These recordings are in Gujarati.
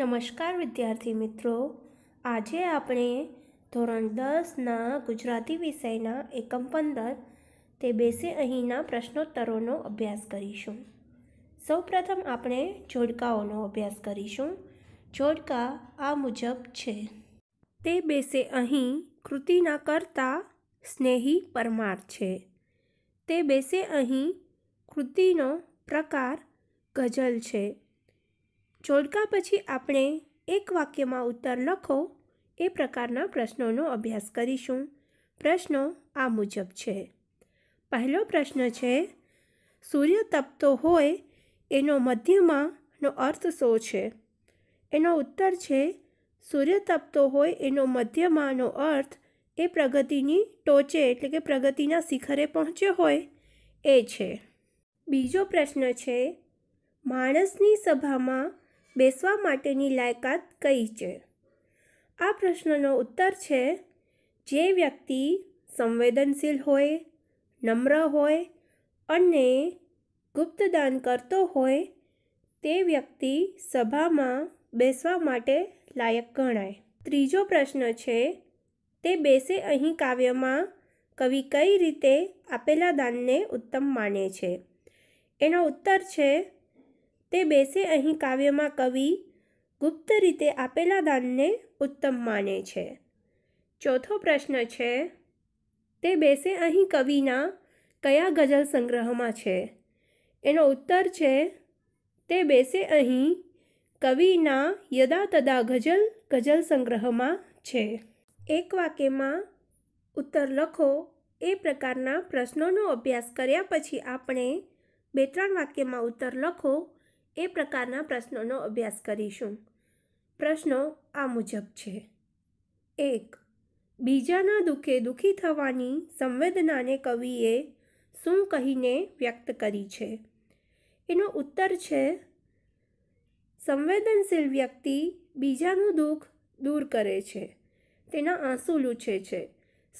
નમસ્કાર વિદ્યાર્થી મિત્રો આજે આપણે ધોરણ દસના ગુજરાતી વિષયના એકમ પંદર તે બેસે અહીંના પ્રશ્નોત્તરોનો અભ્યાસ કરીશું સૌપ્રથમ આપણે જોડકાઓનો અભ્યાસ કરીશું જોડકા આ મુજબ છે તે બેસે અહીં કૃતિના કરતા સ્નેહી પરમાર છે તે બેસે અહીં કૃતિનો પ્રકાર ગઝલ છે ચોડકા પછી આપણે એક વાક્યમાં ઉત્તર લખો એ પ્રકારના પ્રશ્નોનો અભ્યાસ કરીશું પ્રશ્નો આ મુજબ છે પહેલો પ્રશ્ન છે સૂર્ય તપતો હોય એનો મધ્યમાંનો અર્થ શો છે એનો ઉત્તર છે સૂર્ય તપતો હોય એનો મધ્યમાંનો અર્થ એ પ્રગતિની ટોચે એટલે કે પ્રગતિના શિખરે પહોંચ્યો હોય એ છે બીજો પ્રશ્ન છે માણસની સભામાં બેસવા માટેની લાયકાત કઈ છે આ પ્રશ્નનો ઉત્તર છે જે વ્યક્તિ સંવેદનશીલ હોય નમ્ર હોય અને ગુપ્તદાન કરતો હોય તે વ્યક્તિ સભામાં બેસવા માટે લાયક ગણાય ત્રીજો પ્રશ્ન છે તે બેસે અહીં કાવ્યમાં કવિ કઈ રીતે આપેલા દાનને ઉત્તમ માને છે એનો ઉત્તર છે તે બેસે અહીં કાવ્યમાં કવિ ગુપ્ત રીતે આપેલા દાનને ઉત્તમ માને છે ચોથો પ્રશ્ન છે તે બેસે અહીં કવિના કયા ગઝલ સંગ્રહમાં છે એનો ઉત્તર છે તે બેસે અહીં કવિના યદા તદા ગઝલ ગઝલ સંગ્રહમાં છે એક વાક્યમાં ઉત્તર લખો એ પ્રકારના પ્રશ્નોનો અભ્યાસ કર્યા પછી આપણે બે ત્રણ વાક્યમાં ઉત્તર લખો એ પ્રકારના પ્રશ્નોનો અભ્યાસ કરીશું પ્રશ્નો આ મુજબ છે એક બીજાના દુઃખે દુઃખી થવાની સંવેદનાને કવિએ શું કહીને વ્યક્ત કરી છે એનો ઉત્તર છે સંવેદનશીલ વ્યક્તિ બીજાનું દુઃખ દૂર કરે છે તેના આંસુ લૂછે છે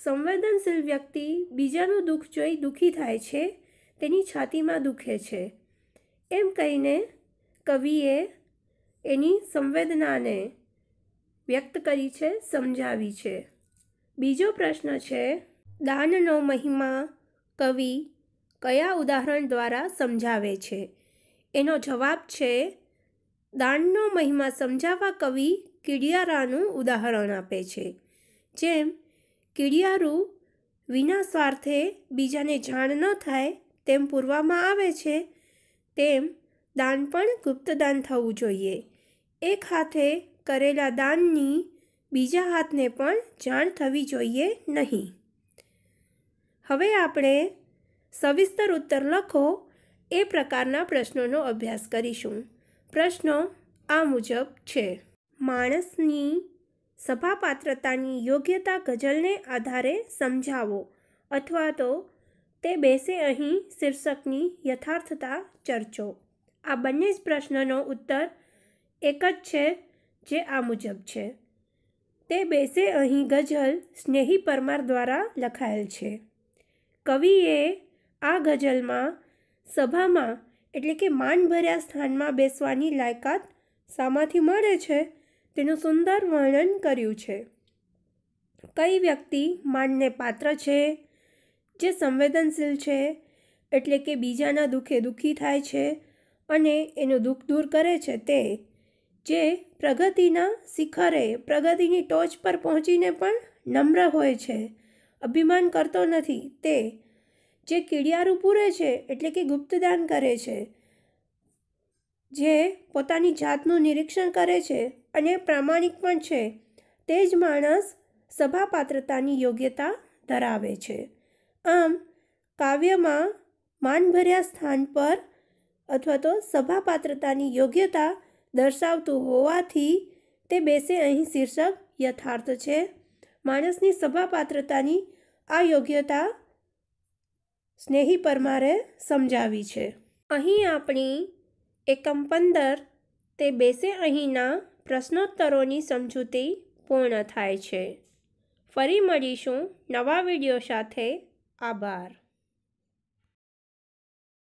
સંવેદનશીલ વ્યક્તિ બીજાનું દુઃખ જોઈ દુઃખી થાય છે તેની છાતીમાં દુખે છે એમ કહીને કવિએ એની સંવેદનાને વ્યક્ત કરી છે સમજાવી છે બીજો પ્રશ્ન છે દાનનો મહિમા કવિ કયા ઉદાહરણ દ્વારા સમજાવે છે એનો જવાબ છે દાનનો મહિમા સમજાવવા કવિ કીડિયારાનું ઉદાહરણ આપે છે જેમ કીડિયારું વિના સ્વાર્થે બીજાને જાણ ન થાય તેમ પૂરવામાં આવે છે તેમ દાન પણ ગુપ્તદાન થવું જોઈએ એક હાથે કરેલા દાનની બીજા હાથને પણ જાણ થવી જોઈએ નહીં હવે આપણે સવિસ્તર ઉત્તર લખો એ પ્રકારના પ્રશ્નોનો અભ્યાસ કરીશું પ્રશ્નો આ મુજબ છે માણસની સભાપાત્રતાની યોગ્યતા ગઝલને આધારે સમજાવો અથવા તો તે બેસે અહીં શીર્ષકની યથાર્થતા ચર્ચો આ બંને જ પ્રશ્નનો ઉત્તર એક જ છે જે આ મુજબ છે તે બેસે અહીં ગઝલ સ્નેહી પરમાર દ્વારા લખાયેલ છે કવિએ આ ગઝલમાં સભામાં એટલે કે માનભર્યા સ્થાનમાં બેસવાની લાયકાત શામાંથી મળે છે તેનું સુંદર વર્ણન કર્યું છે કઈ વ્યક્તિ માનને પાત્ર છે જે સંવેદનશીલ છે એટલે કે બીજાના દુઃખે દુઃખી થાય છે અને એનું દુઃખ દૂર કરે છે તે જે પ્રગતિના શિખરે પ્રગતિની ટોચ પર પહોંચીને પણ નમ્ર હોય છે અભિમાન કરતો નથી તે જે કીડિયારું પૂરે છે એટલે કે ગુપ્તદાન કરે છે જે પોતાની જાતનું નિરીક્ષણ કરે છે અને પ્રામાણિક પણ છે તે જ માણસ સભાપાત્રતાની યોગ્યતા ધરાવે છે આમ કાવ્યમાં માનભર્યા સ્થાન પર અથવા તો સભાપાત્રતાની યોગ્યતા દર્શાવતું હોવાથી તે બેસે અહીં શીર્ષક યથાર્થ છે માણસની સભાપાત્રતાની આ યોગ્યતા સ્નેહી પરમારે સમજાવી છે અહીં આપણી એકમ પંદર તે બેસે અહીંના પ્રશ્નોત્તરોની સમજૂતી પૂર્ણ થાય છે ફરી મળીશું નવા વિડીયો સાથે આભાર